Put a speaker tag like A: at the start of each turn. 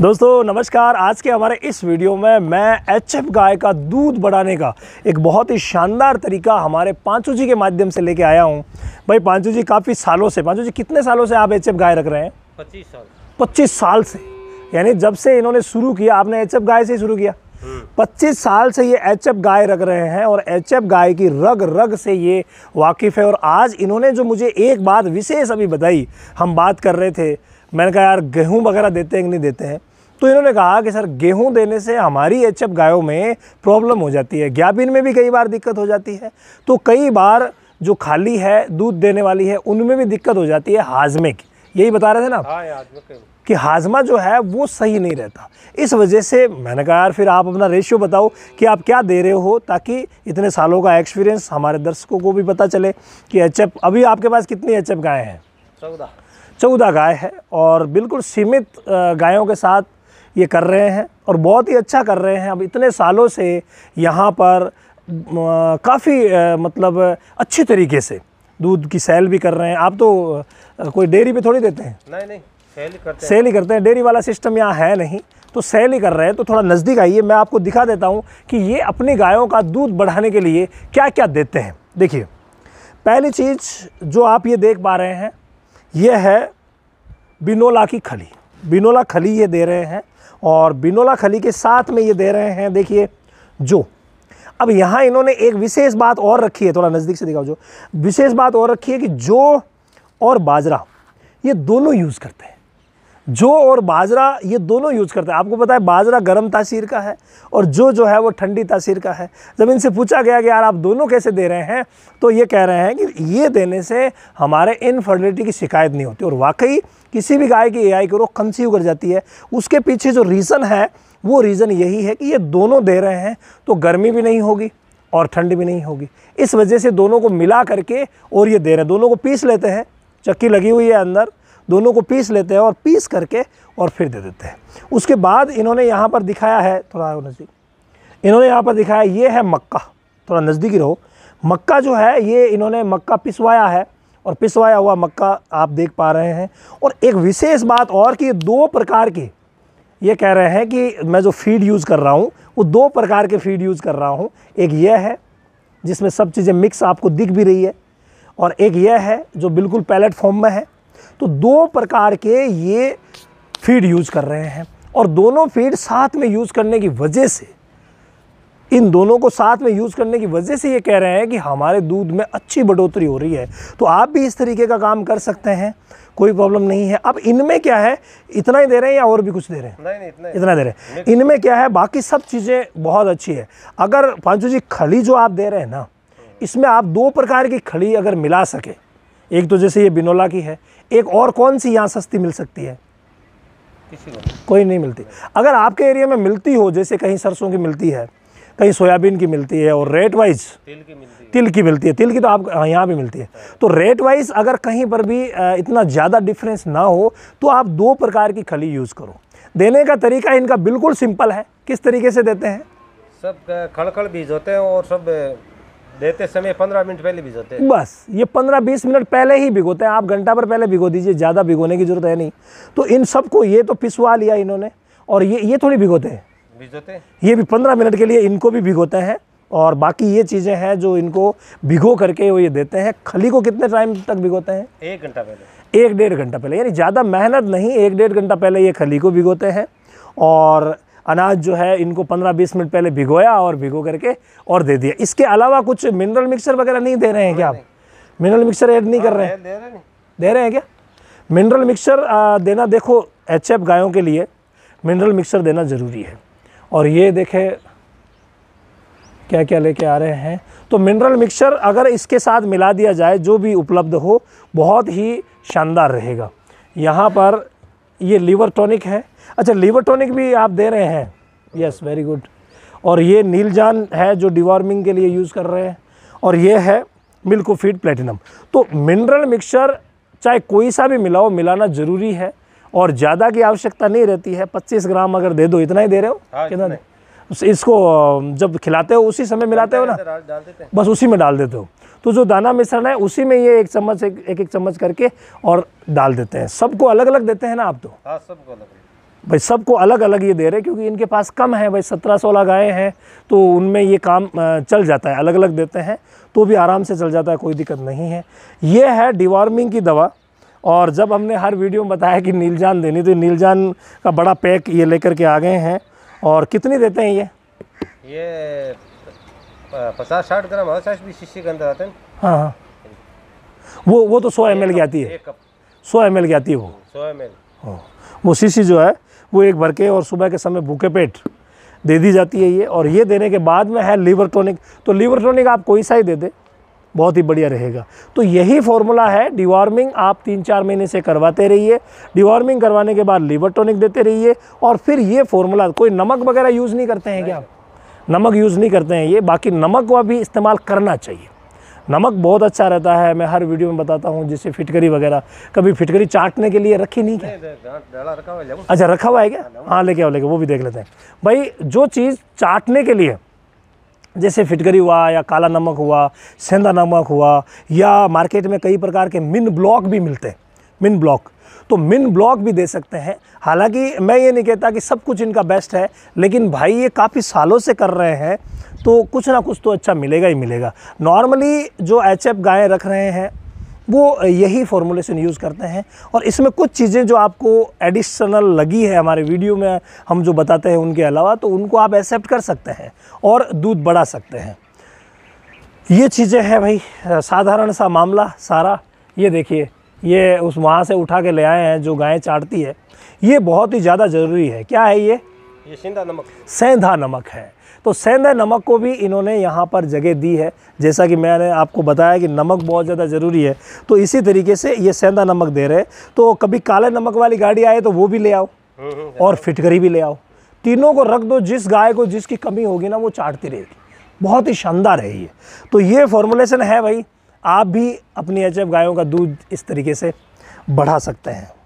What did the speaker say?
A: दोस्तों नमस्कार आज के हमारे इस वीडियो में मैं एच गाय का दूध बढ़ाने का एक बहुत ही शानदार तरीका हमारे पांचू जी के माध्यम से लेके आया हूँ भाई पांचू जी काफ़ी सालों से पांचू जी कितने सालों से आप एच गाय रख रहे हैं पच्चीस साल पच्चीस साल से यानी जब से इन्होंने शुरू किया आपने एच गाय से ही शुरू किया हम्म। पच्चीस साल से ये एच गाय रख रहे हैं और एच गाय की रग रग से ये वाकिफ़ है और आज इन्होंने जो मुझे एक बात विशेष अभी बताई हम बात कर रहे थे मैंने कहा यार गेहूँ वगैरह देते हैं कि नहीं देते हैं तो इन्होंने कहा कि सर गेहूं देने से हमारी एच गायों में प्रॉब्लम हो जाती है ग्याबिन में भी कई बार दिक्कत हो जाती है तो कई बार जो खाली है दूध देने वाली है उनमें भी दिक्कत हो जाती है हाजमे की यही बता रहे थे ना हाँ, कि हाजमा जो है वो सही नहीं रहता इस वजह से मैंने कहा यार फिर आप अपना रेशियो बताओ कि आप क्या दे रहे हो ताकि इतने सालों का एक्सपीरियंस हमारे दर्शकों को भी पता चले कि एच अभी आपके पास कितनी एच गाय हैं चौदह चौदह गाय है और बिल्कुल सीमित गायों के साथ ये कर रहे हैं और बहुत ही अच्छा कर रहे हैं अब इतने सालों से यहाँ पर काफ़ी मतलब अच्छी तरीके से दूध की सेल भी कर रहे हैं आप तो कोई डेयरी पे थोड़ी देते हैं नहीं नहीं सेल ही करते हैं सेल ही करते हैं डेयरी वाला सिस्टम यहाँ है नहीं तो सेल ही कर रहे हैं तो थोड़ा नज़दीक आइए मैं आपको दिखा देता हूँ कि ये अपनी गायों का दूध बढ़ाने के लिए क्या क्या देते हैं देखिए पहली चीज़ जो आप ये देख पा रहे हैं ये है बिनोला की खली बिनोला खली ये दे रहे हैं और बिनोला खली के साथ में ये दे रहे हैं देखिए जो अब यहाँ इन्होंने एक विशेष बात और रखी है थोड़ा नज़दीक से दिखाओ जो विशेष बात और रखी है कि जो और बाजरा ये दोनों यूज़ करते हैं जो और बाजरा ये दोनों यूज़ करते हैं आपको पता है बाजरा गर्म तासीर का है और जो जो है वो ठंडी तासीर का है जब इनसे पूछा गया कि यार आप दोनों कैसे दे रहे हैं तो ये कह रहे हैं कि ये देने से हमारे इनफर्टिलिटी की शिकायत नहीं होती और वाकई किसी भी गाय की ए की रोग कंसीव कर जाती है उसके पीछे जो रीज़न है वो रीज़न यही है कि ये दोनों दे रहे हैं तो गर्मी भी नहीं होगी और ठंड भी नहीं होगी इस वजह से दोनों को मिला करके और ये दे रहे हैं दोनों को पीस लेते हैं चक्की लगी हुई है अंदर दोनों को पीस लेते हैं और पीस करके और फिर दे देते हैं उसके बाद इन्होंने यहाँ पर दिखाया है थोड़ा नज़दीक इन्होंने यहाँ पर दिखाया ये है मक्का थोड़ा नज़दीकी रहो मक्का जो है ये इन्होंने मक्का पिसवाया है और पिसवाया हुआ मक्का आप देख पा रहे हैं और एक विशेष बात और कि दो प्रकार के ये कह रहे हैं कि मैं जो फीड यूज़ कर रहा हूँ वो दो प्रकार के फीड यूज़ कर रहा हूँ एक यह है जिसमें सब चीज़ें मिक्स आपको दिख भी रही है और एक यह है जो बिल्कुल पैलेट फॉर्म में है तो दो प्रकार के ये फीड यूज़ कर रहे हैं और दोनों फीड साथ में यूज़ करने की वजह से इन दोनों को साथ में यूज़ करने की वजह से ये कह रहे हैं कि हमारे दूध में अच्छी बढ़ोतरी हो रही है तो आप भी इस तरीके का काम कर सकते हैं कोई प्रॉब्लम नहीं है अब इनमें क्या है इतना ही दे रहे हैं या और भी कुछ दे रहे हैं नहीं नहीं इतना, इतना दे रहे हैं इनमें क्या है बाकी सब चीज़ें बहुत अच्छी है अगर पांचू जी खड़ी जो आप दे रहे हैं ना इसमें आप दो प्रकार की खड़ी अगर मिला सके एक तो जैसे ये बिनोला की है एक और कौन सी यहाँ सस्ती मिल सकती है कोई नहीं मिलती अगर आपके एरिया में मिलती हो जैसे कहीं सरसों की मिलती है कहीं सोयाबीन की मिलती है और रेट वाइज तिल की मिलती है तिल की मिलती है तिल की तो आप हाँ, यहाँ भी मिलती है तो रेट वाइज अगर कहीं पर भी इतना ज़्यादा डिफरेंस ना हो तो आप दो प्रकार की खली यूज़ करो देने का तरीका इनका बिल्कुल सिंपल है किस तरीके से देते हैं सब खड़खड़ बीज होते हैं और सब देते समय पंद्रह मिनट पहले भिगोते हैं बस ये पंद्रह बीस मिनट पहले ही भिगोते हैं आप घंटा भर पहले भिगो दीजिए ज़्यादा भिगोने की जरूरत है नहीं तो इन सबको ये तो पिसवा लिया इन्होंने और ये ये थोड़ी भिगोते हैं भिगोते हैं ये भी पंद्रह मिनट के लिए इनको भी भिगोते हैं और बाकी ये चीज़ें हैं जो इनको भिगो करके वो ये देते हैं खली को कितने टाइम तक भिगोते हैं एक घंटा पहले एक डेढ़ घंटा पहले यानी ज़्यादा मेहनत नहीं एक डेढ़ घंटा पहले ये खली को भिगोते हैं और अनाज जो है इनको 15-20 मिनट पहले भिगोया और भिगो करके और दे दिया इसके अलावा कुछ मिनरल मिक्सर वगैरह नहीं दे रहे हैं क्या आप मिनरल मिक्सर ऐड नहीं कर रहे हैं दे रहे हैं क्या मिनरल मिक्सर देना देखो एच गायों के लिए मिनरल मिक्सर देना ज़रूरी है और ये देखें क्या क्या लेके आ रहे हैं तो मिनरल मिक्सर अगर इसके साथ मिला दिया जाए जो भी उपलब्ध हो बहुत ही शानदार रहेगा यहाँ पर ये लीवर टॉनिक है अच्छा लीवर टॉनिक भी आप दे रहे हैं यस वेरी गुड और ये नीलजान है जो डिवॉर्मिंग के लिए यूज़ कर रहे हैं और ये है मिल्को फीड प्लेटिनम तो मिनरल मिक्सचर चाहे कोई सा भी मिलाओ मिलाना ज़रूरी है और ज़्यादा की आवश्यकता नहीं रहती है 25 ग्राम अगर दे दो इतना ही दे रहे हो हाँ, कितना नहीं इसको जब खिलाते हो उसी समय मिलाते हो ना बस उसी में डाल देते हो तो जो दाना मिश्रण है उसी में ये एक चम्मच एक एक, एक चम्मच करके और डाल देते हैं सबको अलग अलग देते हैं ना आप तो हाँ, सबको अलग भाई सबको अलग अलग ये दे रहे क्योंकि इनके पास कम है भाई सत्रह सोलह गायें हैं तो उनमें ये काम चल जाता है अलग अलग देते हैं तो भी आराम से चल जाता है कोई दिक्कत नहीं है ये है डिवॉर्मिंग की दवा और जब हमने हर वीडियो में बताया कि नीलजान देनी तो नीलजान का बड़ा पैक ये लेकर के आ गए हैं और कितनी देते हैं ये ये पचास साठ ग्राम पचास बीस शीशी के अंदर आते हैं हाँ हाँ वो वो तो सौ एम एल की आती है सौ एम एल की आती है वो सौ एम एल हाँ। वो शीशी जो है वो एक भर के और सुबह के समय भूखे पेट दे दी जाती है ये और ये देने के बाद में है लीवर टॉनिक तो लीवर टॉनिक आप कोई सा ही दे दे बहुत ही बढ़िया रहेगा तो यही फॉर्मूला है डिवॉर्मिंग आप तीन चार महीने से करवाते रहिए डिवॉर्मिंग करवाने के बाद लीवर टॉनिक देते रहिए और फिर ये फॉर्मूला कोई नमक वगैरह यूज़ नहीं करते हैं क्या आप नमक यूज़ नहीं करते हैं ये बाकी नमक का भी इस्तेमाल करना चाहिए नमक बहुत अच्छा रहता है मैं हर वीडियो में बताता हूँ जैसे फिटकरी वगैरह कभी फिटकरी चाटने के लिए रखी नहीं क्या अच्छा रखा हुआ है क्या हाँ, हाँ लेके आओ लेके वो भी देख लेते हैं भाई जो चीज़ चाटने के लिए जैसे फिटकरी हुआ या काला नमक हुआ सेंधा नमक हुआ या मार्केट में कई प्रकार के मिन ब्लॉक भी मिलते हैं मिन ब्लॉक तो मिन ब्लॉक भी दे सकते हैं हालांकि मैं ये नहीं कहता कि सब कुछ इनका बेस्ट है लेकिन भाई ये काफ़ी सालों से कर रहे हैं तो कुछ ना कुछ तो अच्छा मिलेगा ही मिलेगा नॉर्मली जो एच एफ गायें रख रहे हैं वो यही फॉर्मूलेशन यूज़ करते हैं और इसमें कुछ चीज़ें जो आपको एडिशनल लगी है हमारे वीडियो में हम जो बताते हैं उनके अलावा तो उनको आप एक्सेप्ट कर सकते हैं और दूध बढ़ा सकते हैं ये चीज़ें हैं भाई साधारण सा मामला सारा ये देखिए ये उस वहाँ से उठा के ले आए हैं जो गायें चाटती है ये बहुत ही ज़्यादा ज़रूरी है क्या है ये ये सेंधा नमक सेंधा नमक है तो सेंधा नमक को भी इन्होंने यहाँ पर जगह दी है जैसा कि मैंने आपको बताया कि नमक बहुत ज़्यादा ज़रूरी है तो इसी तरीके से ये सेंधा नमक दे रहे तो कभी काले नमक वाली गाड़ी आए तो वो भी ले आओ हम्म, हम्म, और फिटकरी भी ले आओ तीनों को रख दो जिस गाय को जिसकी कमी होगी ना वो चाटती रहेगी बहुत ही शानदार है ये तो ये फॉर्मुलेशन है भाई आप भी अपनी एच गायों का दूध इस तरीके से बढ़ा सकते हैं